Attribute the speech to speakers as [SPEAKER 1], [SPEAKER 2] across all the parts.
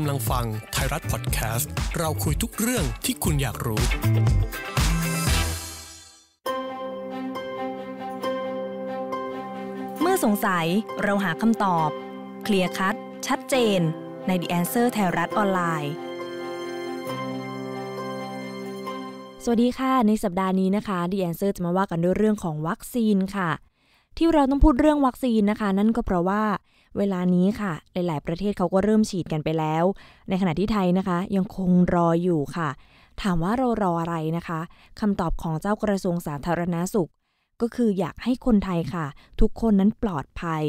[SPEAKER 1] กำลังฟังไทยรัฐพอดแคสต์ เราคุยทุกเรื่องที่คุณอยากรู้ เมื่อสงสัยเราหาคำตอบ เคลียร์คัดชัดเจนใน The Answer ไทยรัฐออนไลน์ สวัสดีค่ะในสัปดาห์นี้นะคะ The Answer จะมาว่ากันด้วยเรื่องของวัคซีนค่ะ ที่เราต้องพูดเรื่องวัคซีนนะคะ นั่นก็เพราะว่าเวลานี้ค่ะ หลาย ๆประเทศเขาก็เริ่มฉีดกันไปแล้ว ในขณะที่ไทยนะคะ ยังคงรออยู่ค่ะ ถามว่าเรารออะไรนะคะ คำตอบของเจ้ากระทรวงสาธารณาสุข ก็คืออยากให้คนไทยค่ะ ทุกคนนั้นปลอดภัย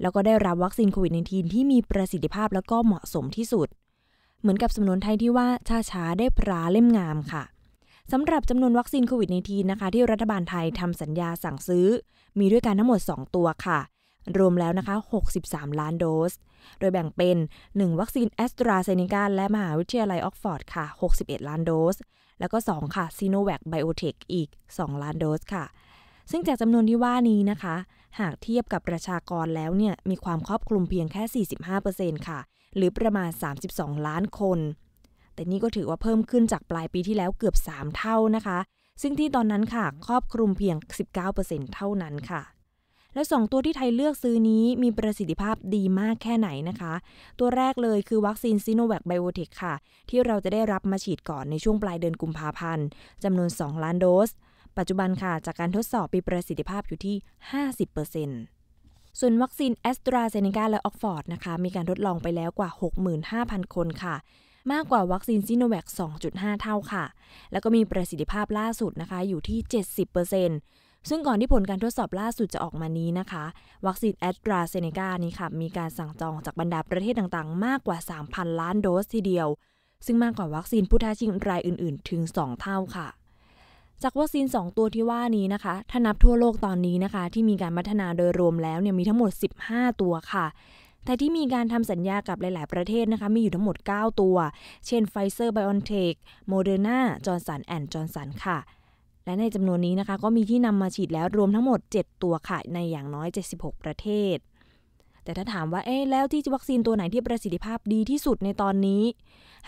[SPEAKER 1] แล้วก็ได้รับวัคซีนโควิด -19 ที่มีประสิทธิภาพแล้วก็เหมาะสมที่สุด เหมือนกับสำนวนไทยที่ว่าช้าช้าได้พราเล่มงามค่ะสำหรับจำนวนวัคซีนโควิด -19 นะคะที่รัฐบาลไทยทำสัญญาสั่งซื้อ มีด้วยกันทั้งหมด 2 ตัวค่ะรวมแล้วนะคะ 63 ล้านโดส โดยแบ่งเป็น 1 วัคซีนแอสตราเซเนกาและมหาวิทยาลัยออกฟอร์ดค่ะ 61 ล้านโดส แล้วก็ 2 ค่ะซีโนแวคไบโอเทคอีก 2 ล้านโดสค่ะ ซึ่งจากจำนวนที่ว่านี้นะคะ หากเทียบกับประชากรแล้วเนี่ย มีความครอบคลุมเพียงแค่ 45%ค่ะ หรือประมาณ 32 ล้านคน แต่นี่ก็ถือว่าเพิ่มขึ้นจากปลายปีที่แล้วเกือบ 3 เท่านะคะ ซึ่งที่ตอนนั้นค่ะ ครอบคลุมเพียง 19%เท่านั้นค่ะและ2ตัวที่ไทยเลือกซื้อนี้มีประสิทธิภาพดีมากแค่ไหนนะคะตัวแรกเลยคือวัคซีนซีโนแวคไบโอเทคค่ะที่เราจะได้รับมาฉีดก่อนในช่วงปลายเดือนกุมภาพันธ์จำนวน 2 ล้านโดส ปัจจุบันค่ะจากการทดสอบมีประสิทธิภาพอยู่ที่ 50%ส่วนวัคซีนแอสตราเซเนกาและออกฟอร์ดนะคะมีการทดลองไปแล้วกว่า 65,000 คนค่ะ มากกว่าวัคซีนซิโนแวค2.5 เท่าค่ะ แล้วก็มีประสิทธิภาพล่าสุดนะคะอยู่ที่70%เซึ่งก่อนที่ผลการทดสอบล่าสุดจะออกมานี้นะคะวัคซีนแอสตราเซเนกานี้ค่ะมีการสั่งจองจากบรรดาประเทศต่างๆ มากกว่า 3,000 ล้านโดสทีเดียว ซึ่งมากกว่าวัคซีนผู้ท้าชิงรายอื่นๆ ถึง 2 เท่าค่ะ จากวัคซีน 2 ตัวที่ว่านี้นะคะถ้านับทั่วโลกตอนนี้นะคะที่มีการพัฒนาโดยรวมแล้วเนี่ยมีทั้งหมด 15 ตัวค่ะแต่ที่มีการทำสัญญากับหลายๆประเทศนะคะมีอยู่ทั้งหมด 9 ตัวเช่นไฟเซอร์ไบออนเทคโมเดอร์นาจอร์นสันแอนด์จอร์นสันค่ะและในจำนวนนี้นะคะ ก็มีที่นำมาฉีดแล้วรวมทั้งหมด 7 ตัวค่ะ ในอย่างน้อย 76 ประเทศ แต่ถ้าถามว่าเอ๊ะแล้วที่วัคซีนตัวไหนที่ประสิทธิภาพดีที่สุดในตอนนี้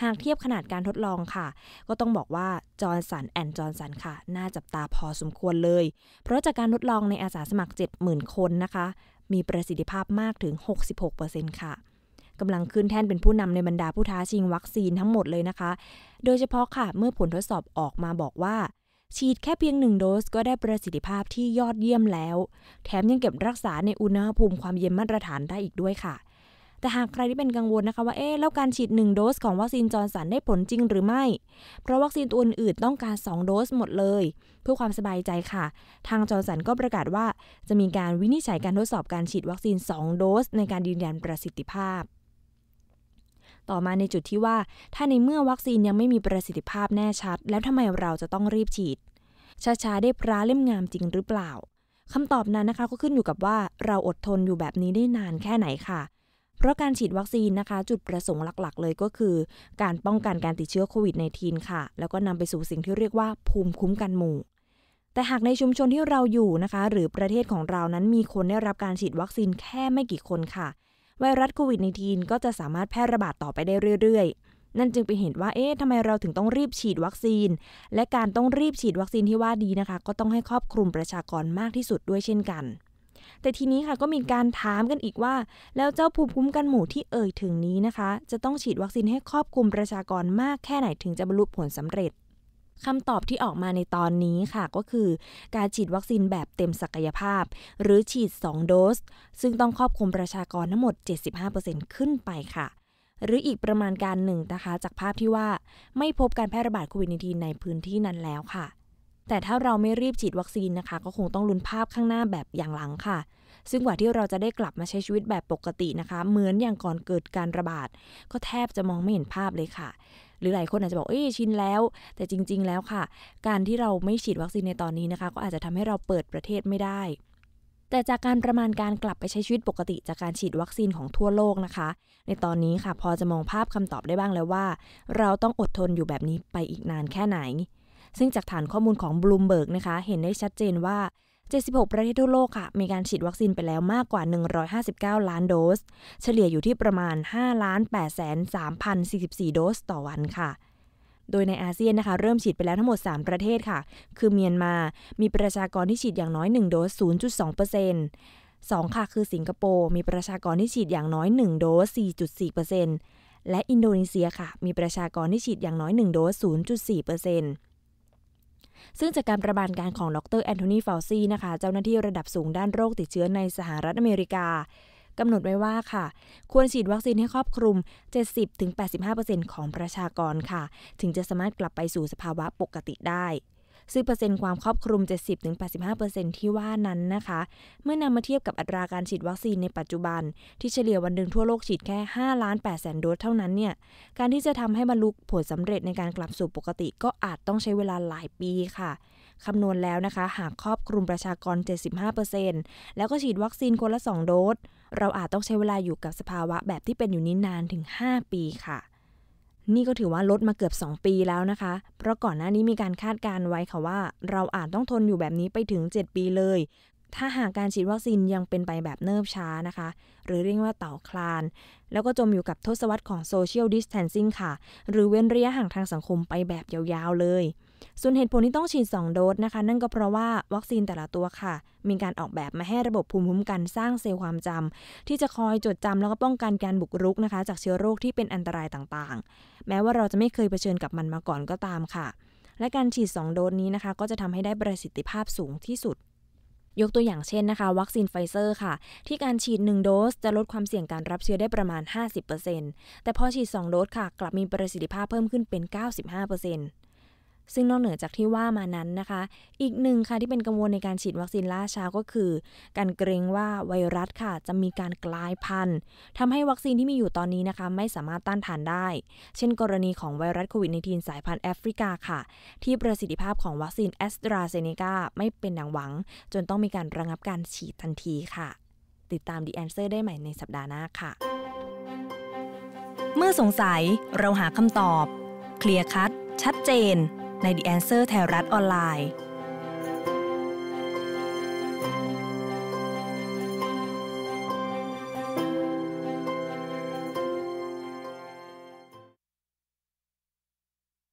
[SPEAKER 1] หากเทียบขนาดการทดลองค่ะ ก็ต้องบอกว่าจอร์นสันแอนจอร์นสันค่ะ น่าจับตาพอสมควรเลย เพราะจากการทดลองในอาสาสมัคร70,000 คนนะคะ มีประสิทธิภาพมากถึง66%ค่ะกำลังขึ้นแท่นเป็นผู้นำในบรรดาผู้ท้าชิงวัคซีนทั้งหมดเลยนะคะ โดยเฉพาะค่ะ เมื่อผลทดสอบออกมาบอกว่าฉีดแค่เพียงหนึ่งโดสก็ได้ประสิทธิภาพที่ยอดเยี่ยมแล้ว แถมยังเก็บรักษาในอุณหภูมิความเย็นมาตรฐานได้อีกด้วยค่ะ แต่หากใครที่เป็นกังวลนะคะว่า เอ๊ะ แล้วการฉีด 1 โดสของวัคซีนจอร์นสันได้ผลจริงหรือไม่ เพราะวัคซีนตัวอื่นต้องการ 2 โดสหมดเลย เพื่อความสบายใจค่ะ ทางจอร์นสันก็ประกาศว่า จะมีการวินิจฉัยการทดสอบการฉีดวัคซีน2โดสในการยืนยันประสิทธิภาพต่อมาในจุดที่ว่าถ้าในเมื่อวัคซีนยังไม่มีประสิทธิภาพแน่ชัด แล้วทำไมเราจะต้องรีบฉีดช้าๆ ได้พระเล่มงามจริงหรือเปล่าคำตอบนั้นนะคะก็ขึ้นอยู่กับว่าเราอดทนอยู่แบบนี้ได้นานแค่ไหนค่ะ เพราะการฉีดวัคซีนนะคะ จุดประสงค์หลักๆ เลยก็คือการป้องกันการติดเชื้อโควิด -19 ค่ะ แล้วก็นำไปสู่สิ่งที่เรียกว่า ภูมิคุ้มกันหมู่แต่หากในชุมชนที่เราอยู่นะคะ หรือประเทศของเรานั้นมีคนได้รับการฉีดวัคซีนแค่ไม่กี่คนค่ะไวรัสโควิด -19 ก็จะสามารถแพร่ระบาดต่อไปได้เรื่อยๆ นั่นจึงเป็นเหตุว่า เอ๊ะทำไมเราถึงต้องรีบฉีดวัคซีน และการต้องรีบฉีดวัคซีนที่ว่าดีนะคะ ก็ต้องให้ครอบคลุมประชากรมากที่สุดด้วยเช่นกัน แต่ทีนี้ค่ะ ก็มีการถามกันอีกว่า แล้วเจ้าภูมิคุ้มกันหมู่ที่เอ่ยถึงนี้นะคะ จะต้องฉีดวัคซีนให้ครอบคลุมประชากรมากแค่ไหนถึงจะบรรลุผลสำเร็จคำตอบที่ออกมาในตอนนี้ค่ะก็คือการฉีดวัคซีนแบบเต็มศักยภาพ หรือฉีด2โดสซึ่งต้องครอบคลุมประชากรทั้งหมด 75%ขึ้นไปค่ะ หรืออีกประมาณการหนึ่งนะคะจากภาพที่ว่าไม่พบการแพร่ระบาดโควิด -19 ในพื้นที่นั้นแล้วค่ะ แต่ถ้าเราไม่รีบฉีดวัคซีนนะคะ ก็คงต้องลุ้นภาพข้างหน้าแบบอย่างหลังค่ะ ซึ่งกว่าที่เราจะได้กลับมาใช้ชีวิตแบบปกตินะคะ เหมือนอย่างก่อนเกิดการระบาด ก็แทบจะมองไม่เห็นภาพเลยค่ะหรือหลายคนอาจจะบอกเอ้ยชินแล้ว แต่จริงๆแล้วค่ะ การที่เราไม่ฉีดวัคซีนในตอนนี้นะคะ ก็อาจจะทำให้เราเปิดประเทศไม่ได้ แต่จากการประมาณการกลับไปใช้ชีวิตปกติจากการฉีดวัคซีนของทั่วโลกนะคะ ในตอนนี้ค่ะพอจะมองภาพคำตอบได้บ้างแล้วว่า เราต้องอดทนอยู่แบบนี้ไปอีกนานแค่ไหน ซึ่งจากฐานข้อมูลของบลูมเบิร์กนะคะเห็นได้ชัดเจนว่า76 ประเทศทั่วโลกค่ะ มีการฉีดวัคซีนไปแล้วมากกว่า 159 ล้านโดส เฉลี่ยอยู่ที่ประมาณ 5 ล้าน8แสน3พัน44 โดสต่อวันค่ะ โดยในอาเซียนนะคะเริ่มฉีดไปแล้วทั้งหมด 3 ประเทศค่ะ คือเมียนมา มีประชากรที่ฉีดอย่างน้อย 1 โดส 0.2% 2 ค่ะ คือสิงคโปร์ มีประชากรที่ฉีดอย่างน้อย 1 โดส 4.4%และอินโดนีเซียค่ะ มีประชากรที่ฉีดอย่างน้อย 1 โดส 0.4%ซึ่งจากการประมาณการของดรแอนโทนีฟลซีนะคะเจ้าหน้าที่ระดับสูงด้านโรคติดเชื้อในสหรัฐอเมริกากำหนดไว้ว่าค่ะ ควรฉีดวัคซีนให้ครอบคลุม 70-85%ของประชากรค่ะถึงจะสามารถกลับไปสู่สภาวะปกติได้ซึ่งเปอร์เซ็นต์ความครอบคลุม 70-85%ที่ว่านั้นนะคะ เมื่อนำมาเทียบกับอัตราการฉีดวัคซีนในปัจจุบัน ที่เฉลี่ยวันหนึ่งทั่วโลกฉีดแค่5ล้าน8แสนโดสเท่านั้นเนี่ย การที่จะทำให้บรรลุผลสำเร็จในการกลับสู่ปกติก็อาจต้องใช้เวลาหลายปีค่ะคำนวณแล้วนะคะ หากครอบคลุมประชากร 75%แล้วก็ฉีดวัคซีนคนละ 2 โดส เราอาจต้องใช้เวลาอยู่กับสภาวะแบบที่เป็นอยู่นี้นานถึง 5 ปีค่ะนี่ก็ถือว่าลดมาเกือบ 2 ปีแล้วนะคะ เพราะก่อนหน้านี้มีการคาดการไว้ค่ะว่าเราอาจต้องทนอยู่แบบนี้ไปถึง 7 ปีเลย ถ้าหากการฉีดวัคซีนยังเป็นไปแบบเนิบช้านะคะ หรือเรียกว่าเต่าคลาน แล้วก็จมอยู่กับทศวรรษของโซเชียลดิสแทนซิ่งค่ะ หรือเว้นระยะห่างทางสังคมไปแบบยาวๆเลยส่วนเหตุผลที่ต้องฉีด 2 โดสนะคะนั่นก็เพราะว่าวัคซีนแต่ละตัวค่ะ มีการออกแบบมาให้ระบบภูมิคุ้มกันสร้างเซลล์ความจำ ที่จะคอยจดจำแล้วก็ป้องกันการบุกรุกนะคะ จากเชื้อโรคที่เป็นอันตรายต่างๆ แม้ว่าเราจะไม่เคยเผชิญกับมันมาก่อนก็ตามค่ะ และการฉีด 2 โดสนี้นะคะก็จะทำให้ได้ประสิทธิภาพสูงที่สุด ยกตัวอย่างเช่นนะคะ วัคซีนไฟเซอร์ค่ะ ที่การฉีด1โดสจะลดความเสี่ยงการรับเชื้อได้ประมาณ 50%แต่พอฉีด2โดสค่ะกลับมีประสิทธิภาพเพิ่มขึ้นเป็น 95%ซึ่งนอกเหนือจากที่ว่ามานั้นนะคะ อีกหนึ่งค่ะ ที่เป็นกังวลในการฉีดวัคซีนล่าช้าก็คือการเกรงว่าไวรัสค่ะจะมีการกลายพันธุ์ทำให้วัคซีนที่มีอยู่ตอนนี้นะคะ ไม่สามารถต้านทานได้ เช่นกรณีของไวรัสโควิด -19 สายพันธุ์แอฟริกาค่ะ ที่ประสิทธิภาพของวัคซีนแอสตราเซเนกาไม่เป็นดังหวัง จนต้องมีการระงับการฉีดทันทีค่ะติดตาม The Answer ได้ใหม่ในสัปดาห์หน้าค่ะ เมื่อสงสัยเราหาคำตอบเคลียร์คัดชัดเจนใน The Answer ไทยรัฐออนไลน์